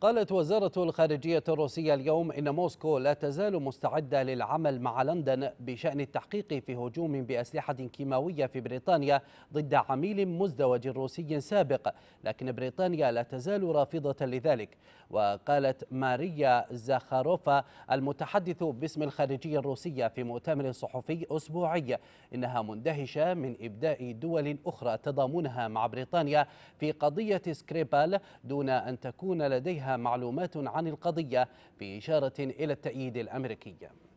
قالت وزارة الخارجية الروسية اليوم إن موسكو لا تزال مستعدة للعمل مع لندن بشأن التحقيق في هجوم بأسلحة كيماوية في بريطانيا ضد عميل مزدوج روسي سابق لكن بريطانيا لا تزال رافضة لذلك وقالت ماريا زاخاروفا المتحدث باسم الخارجية الروسية في مؤتمر صحفي أسبوعي إنها مندهشة من إبداء دول أخرى تضامنها مع بريطانيا في قضية سكريبال دون أن تكون لديها معلومات عن القضية بإشارة إلى التأييد الأمريكي